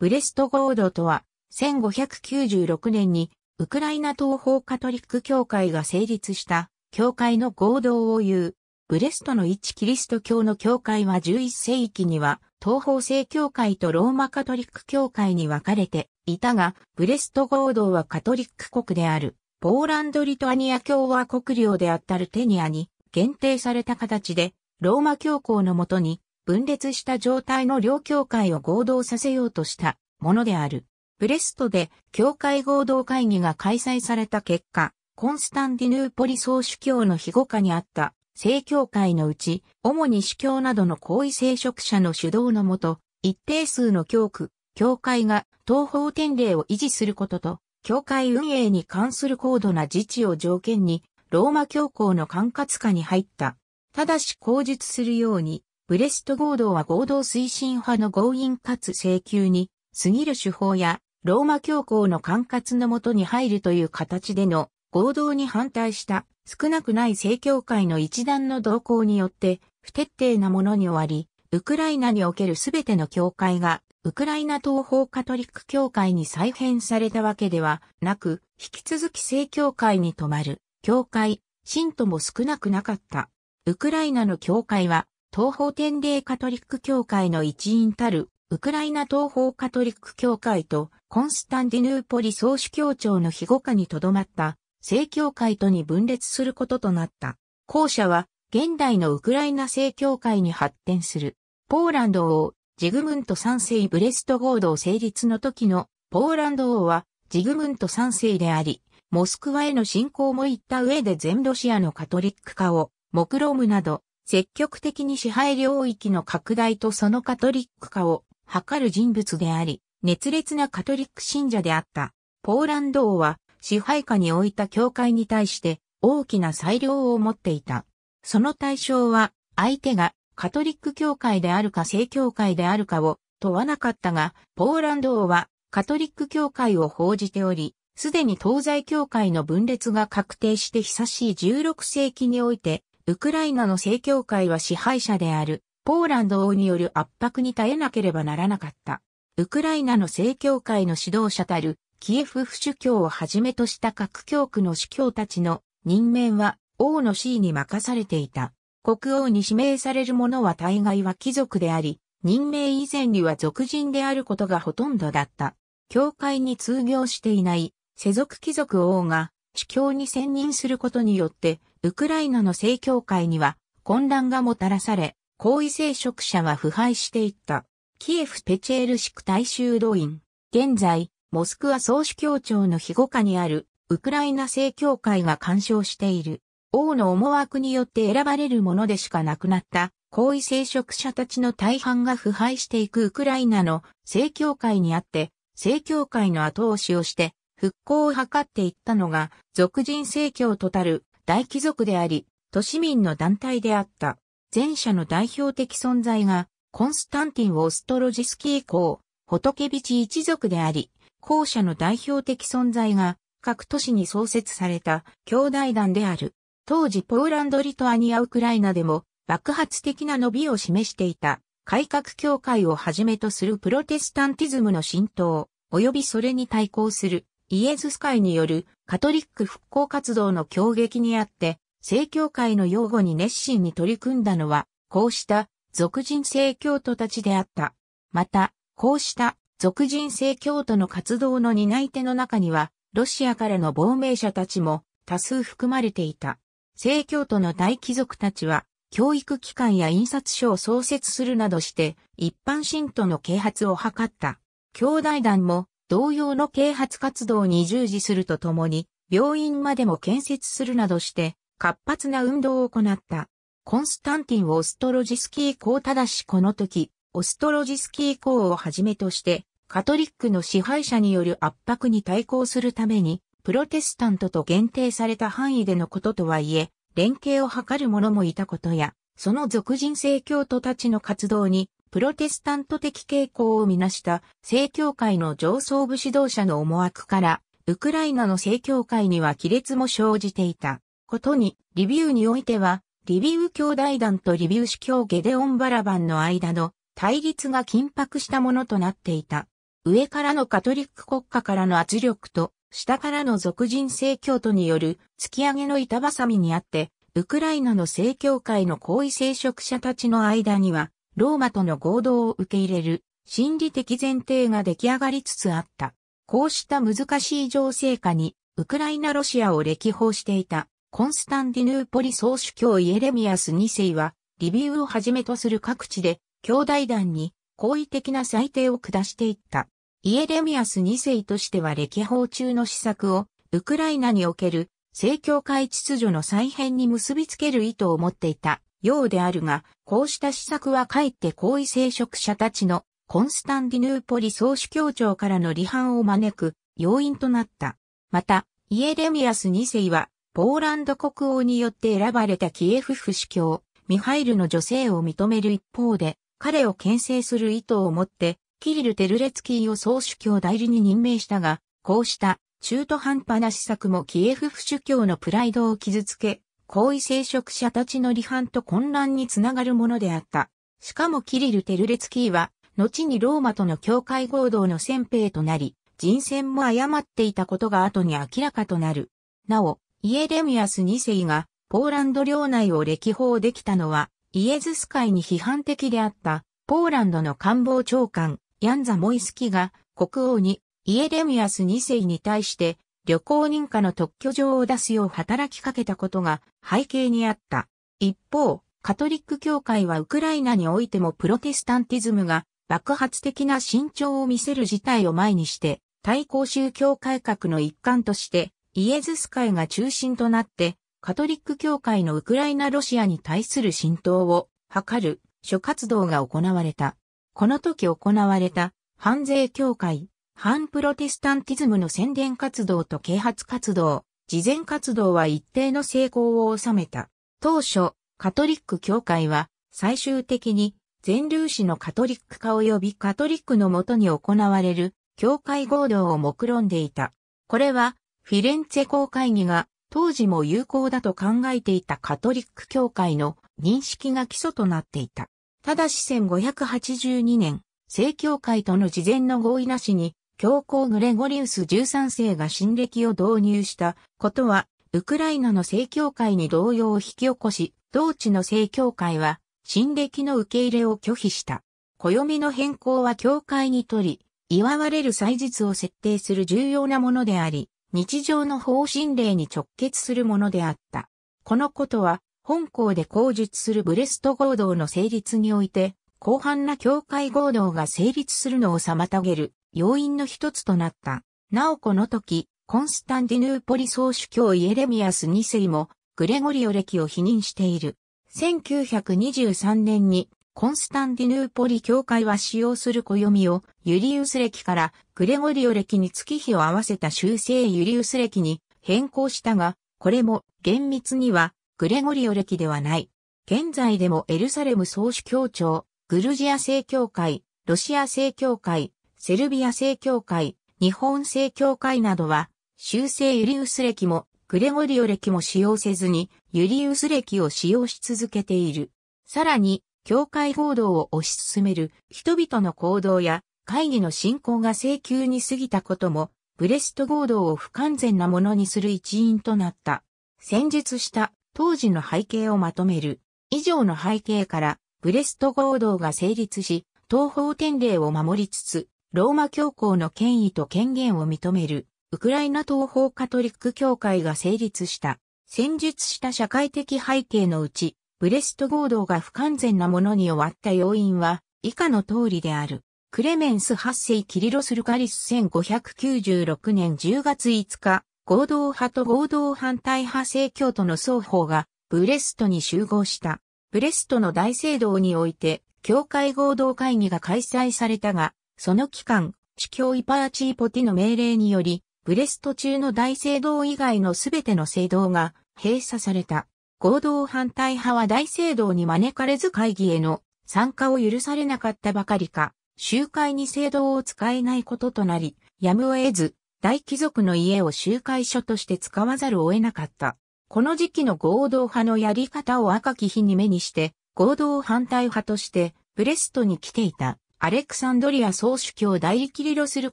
ブレスト合同とは、1596年に、ウクライナ東方カトリック教会が成立した、教会の合同を言う。ブレストの一キリスト教の教会は11世紀には、東方正教会とローマカトリック教会に分かれていたが、ブレスト合同はカトリック国である、ポーランド・リトアニア共和国領であったルテニアに限定された形で、ローマ教皇のもとに分裂した状態の両教会を合同させようとしたものである。ブレストで教会合同会議が開催された結果、コンスタンディヌーポリ総主教の庇護下にあった正教会のうち、主に主教などの行為聖職者の主導のもと、一定数の教区、教会が東方典礼を維持することと、教会運営に関する高度な自治を条件に、ローマ教皇の管轄下に入った。ただし口述するように、ブレスト合同は合同推進派の強引かつ請求に過ぎる手法やローマ教皇の管轄のもとに入るという形での合同に反対した少なくない正教会の一団の動向によって不徹底なものに終わり、ウクライナにおけるすべての教会がウクライナ東方カトリック教会に再編されたわけではなく、引き続き正教会に泊まる教会、信徒も少なくなかった。ウクライナの教会は東方天霊カトリック教会の一員たる、ウクライナ東方カトリック教会とコンスタンディヌーポリ総主教庁の庇護下に留まった正教会とに分裂することとなった。後者は現代のウクライナ正教会に発展する。ポーランド王、ジグムント三世ブレスト合同成立の時のポーランド王はジグムント三世であり、モスクワへの侵攻も行った上で全ロシアのカトリック化を目論むなど積極的に支配領域の拡大とそのカトリック化を図る人物であり、熱烈なカトリック信者であった。ポーランド王は支配下に置いた教会に対して大きな裁量を持っていた。その対象は相手がカトリック教会であるか正教会であるかを問わなかったが、ポーランド王はカトリック教会を報じており、すでに東西教会の分裂が確定して久しい16世紀においてウクライナの正教会は支配者であるポーランド王による圧迫に耐えなければならなかった。ウクライナの正教会の指導者たるキエフ府主教をはじめとした各教区の主教たちの任命は王の地位に任されていた。国王に指名される者は大概は貴族であり、任命以前には俗人であることがほとんどだった。教会に通行していない世俗貴族王が主教に選任することによってウクライナの正教会には混乱がもたらされ、高位聖職者は腐敗していった。キエフペチェールシク大衆動員。現在、モスクワ総主教庁の庇護下にあるウクライナ正教会が干渉している。王の思惑によって選ばれるものでしかなくなった高位聖職者たちの大半が腐敗していくウクライナの正教会にあって、正教会の後押しをして復興を図っていったのが、俗人正教とたる大貴族であり、都市民の団体であった。前者の代表的存在が、コンスタンティン・オストロジスキー公、ホトケビチ一族であり、後者の代表的存在が、各都市に創設された兄弟団である。当時ポーランド・リトアニア・ウクライナでも爆発的な伸びを示していた改革協会をはじめとするプロテスタンティズムの浸透、及びそれに対抗するイエズス会によるカトリック復興活動の強撃にあって、正教会の擁護に熱心に取り組んだのは、こうした俗人正教徒たちであった。また、こうした俗人正教徒の活動の担い手の中には、ロシアからの亡命者たちも多数含まれていた。正教徒の大貴族たちは、教育機関や印刷所を創設するなどして、一般信徒の啓発を図った。兄弟団も同様の啓発活動に従事するとともに、病院までも建設するなどして、活発な運動を行った。コンスタンティン・オストロジスキー公ただしこの時、オストロジスキー公をはじめとして、カトリックの支配者による圧迫に対抗するために、プロテスタントと限定された範囲でのこととはいえ、連携を図る者もいたことや、その俗人性。教徒たちの活動にプロテスタント的傾向をみなした正教会の上層部指導者の思惑から、ウクライナの正教会には亀裂も生じていた。ことに、リビウにおいては、リビウ兄弟団とリビウ司教ゲデオン・バラバンの間の対立が緊迫したものとなっていた。上からのカトリック国家からの圧力と、下からの俗人正教徒による突き上げの板挟みにあって、ウクライナの正教会の高位聖職者たちの間には、ローマとの合同を受け入れる心理的前提が出来上がりつつあった。こうした難しい情勢下に、ウクライナ・ロシアを歴訪していたコンスタンディヌーポリ総主教イエレミアス2世は、リビウをはじめとする各地で、兄弟団に好意的な裁定を下していった。イエレミアス2世としては歴訪中の施策を、ウクライナにおける正教会秩序の再編に結びつける意図を持っていた。ようであるが、こうした施策はかえって高位聖職者たちのコンスタンディヌーポリ総主教庁からの離反を招く要因となった。また、イエレミアス2世は、ポーランド国王によって選ばれたキエフ府主教、ミハイルの女性を認める一方で、彼を牽制する意図を持って、キリル・テルレツキーを総主教代理に任命したが、こうした中途半端な施策もキエフ府主教のプライドを傷つけ、高位聖職者たちの離反と混乱につながるものであった。しかもキリル・テルレツキーは、後にローマとの教会合同の先兵となり、人選も誤っていたことが後に明らかとなる。なお、イエレミアス2世が、ポーランド領内を歴訪できたのは、イエズス会に批判的であった、ポーランドの官房長官、ヤンザ・モイスキが、国王に、イエレミアス2世に対して、旅行認可の特許状を出すよう働きかけたことが背景にあった。一方、カトリック教会はウクライナにおいてもプロテスタンティズムが爆発的な伸長を見せる事態を前にして、対抗宗教改革の一環として、イエズス会が中心となって、カトリック教会のウクライナ・ロシアに対する浸透を図る諸活動が行われた。この時行われた反税協会、反プロテスタンティズムの宣伝活動と啓発活動、慈善活動は一定の成功を収めた。当初、カトリック教会は最終的に全粒子のカトリック化及びカトリックのもとに行われる教会合同を目論んでいた。これはフィレンツェ公会議が当時も有効だと考えていたカトリック教会の認識が基礎となっていた。ただし1582年、正教会との事前の合意なしに教皇グレゴリウス13世が新暦を導入したことは、ウクライナの正教会に動揺を引き起こし、同地の正教会は、新暦の受け入れを拒否した。暦の変更は教会にとり、祝われる祭日を設定する重要なものであり、日常の方針令に直結するものであった。このことは、本校で口述するブレスト合同の成立において、広範な教会合同が成立するのを妨げる要因の一つとなった。なおこの時、コンスタンディヌーポリ総主教イエレミアス2世も、グレゴリオ歴を否認している。1923年に、コンスタンディヌーポリ教会は使用する暦を、ユリウス歴から、グレゴリオ歴に月日を合わせた修正ユリウス歴に変更したが、これも厳密にはグレゴリオ歴ではない。現在でもエルサレム総主教庁、グルジア正教会、ロシア正教会、セルビア正教会、日本正教会などは、修正ユリウス歴も、グレゴリオ歴も使用せずに、ユリウス歴を使用し続けている。さらに、教会行動を推し進める人々の行動や会議の進行が請求に過ぎたことも、ブレスト合同を不完全なものにする一因となった。戦述した当時の背景をまとめる。以上の背景から、ブレスト合同が成立し、東方典礼を守りつつ、ローマ教皇の権威と権限を認める、ウクライナ東方カトリック教会が成立した、戦術した社会的背景のうち、ブレスト合同が不完全なものに終わった要因は、以下の通りである。クレメンス8世キリロス・ルカリス1596年10月5日、合同派と合同反対派正教徒の双方が、ブレストに集合した。ブレストの大聖堂において、教会合同会議が開催されたが、その期間、主教イパーチーポティの命令により、ブレスト中の大聖堂以外のすべての聖堂が閉鎖された。合同反対派は大聖堂に招かれず会議への参加を許されなかったばかりか、集会に聖堂を使えないこととなり、やむを得ず、大貴族の家を集会所として使わざるを得なかった。この時期の合同派のやり方を赤き日に目にして、合同反対派としてブレストに来ていた。アレクサンドリア総主教代理キリロス・ル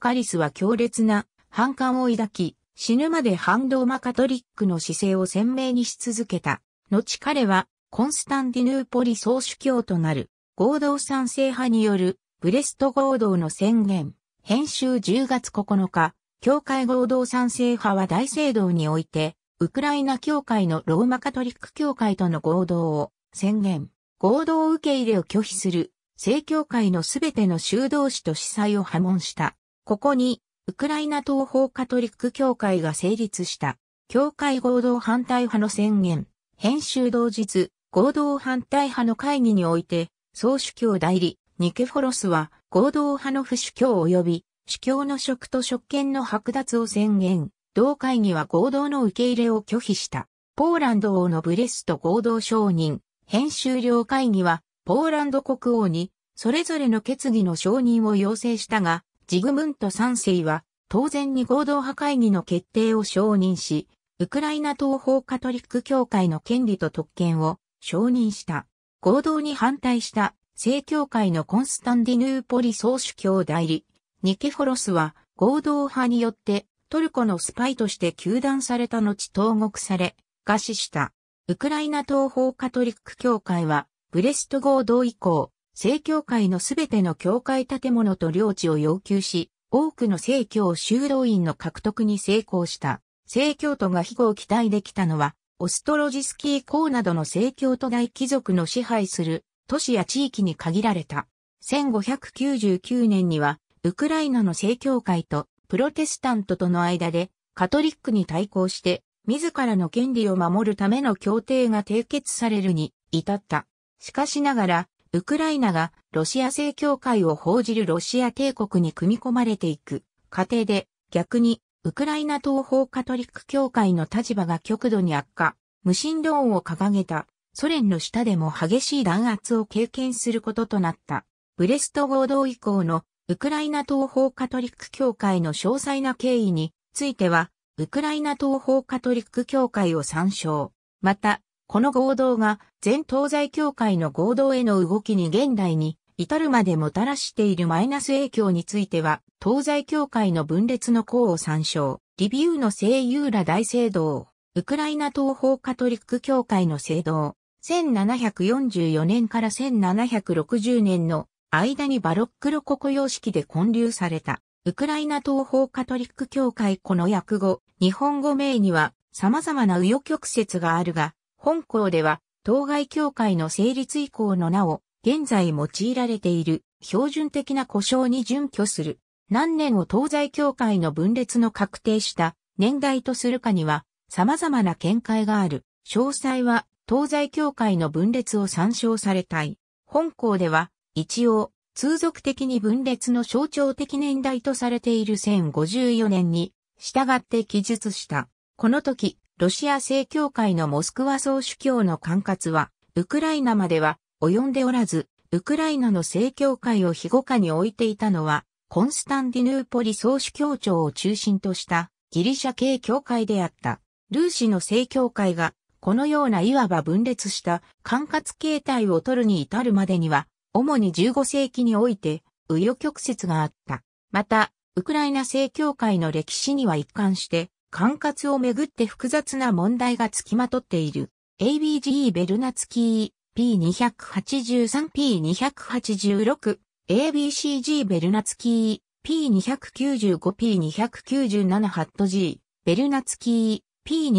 カリスは強烈な反感を抱き、死ぬまで反動マカトリックの姿勢を鮮明にし続けた。後彼は、コンスタンディヌーポリ総主教となる、合同賛成派による、ブレスト合同の宣言、編集10月9日、教会合同賛成派は大聖堂において、ウクライナ教会のローマカトリック教会との合同を宣言、合同受け入れを拒否する正教会のすべての修道士と司祭を破門した。ここに、ウクライナ東方カトリック教会が成立した。教会合同反対派の宣言、編集同日、合同反対派の会議において、総主教代理、ニケフォロスは、合同派の不主教及び、主教の職と職権の剥奪を宣言。同会議は合同の受け入れを拒否した。ポーランド王のブレスト合同承認、編集領会議はポーランド国王に、それぞれの決議の承認を要請したが、ジグムント三世は、当然に合同派会議の決定を承認し、ウクライナ東方カトリック教会の権利と特権を承認した。合同に反対した正教会のコンスタンディヌーポリ総主教代理、ニケフォロスは合同派によってトルコのスパイとして求断された後投獄され、餓死した。ウクライナ東方カトリック教会はブレスト合同以降、正教会のすべての教会建物と領地を要求し、多くの正教修道院の獲得に成功した。正教徒が庇護を期待できたのは、オストロジスキー公などの正教徒大貴族の支配する都市や地域に限られた。1599年には、ウクライナの正教会とプロテスタントとの間で、カトリックに対抗して、自らの権利を守るための協定が締結されるに至った。しかしながら、ウクライナがロシア正教会を報じるロシア帝国に組み込まれていく過程で逆にウクライナ東方カトリック教会の立場が極度に悪化、無神論を掲げたソ連の下でも激しい弾圧を経験することとなった。ブレスト合同以降のウクライナ東方カトリック教会の詳細な経緯については、ウクライナ東方カトリック教会を参照。また、この合同が全東西教会の合同への動きに現代に至るまでもたらしているマイナス影響については、東西教会の分裂の項を参照、リビューの聖ユーラ大聖堂、ウクライナ東方カトリック教会の聖堂、1744年から1760年の間にバロックロココ様式で建立された、ウクライナ東方カトリック教会この訳語、日本語名には様々な右翼曲折があるが、本校では、当該協会の成立以降の名を、現在用いられている標準的な故障に準拠する。何年を東西協会の分裂の確定した年代とするかには様々な見解がある。詳細は東西協会の分裂を参照されたい。本校では一応通俗的に分裂の象徴的年代とされている1054年に従って記述した。この時、ロシア正教会のモスクワ総主教の管轄は、ウクライナまでは及んでおらず、ウクライナの正教会を庇護下に置いていたのは、コンスタンディヌーポリ総主教庁を中心としたギリシャ系教会であった。ルーシの正教会が、このようないわば分裂した管轄形態を取るに至るまでには、主に15世紀において、右与曲折があった。また、ウクライナ正教会の歴史には一貫して、管轄をめぐって複雑な問題が付きまとっている。ABGE ベルナツキー P283P286 ABCG ベルナツキー P295P297 ハット G ベルナツキー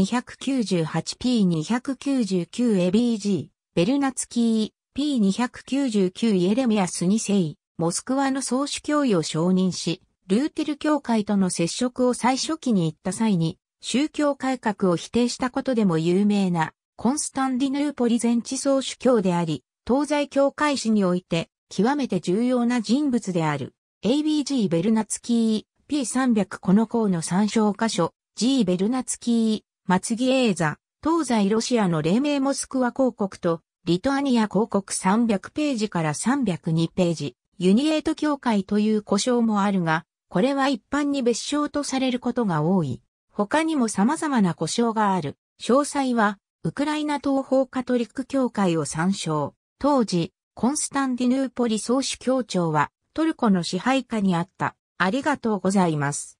P298P299ABG ベルナツキー P299 イエレミアスセ世モスクワの総主教位を承認しルーテル教会との接触を最初期に行った際に、宗教改革を否定したことでも有名な、コンスタンディヌーポリ全地総主教であり、東西教会史において、極めて重要な人物である。ABG ベルナツキー、P300 この項の参照箇所、G ベルナツキー、松木エーザ、東西ロシアの黎明モスクワ広告と、リトアニア広告300ページから302ページ、ユニエート教会という故障もあるが、これは一般に別称とされることが多い。他にも様々な故障がある。詳細は、ウクライナ東方カトリック教会を参照。当時、コンスタンディヌーポリ総主教庁は、トルコの支配下にあった。ありがとうございます。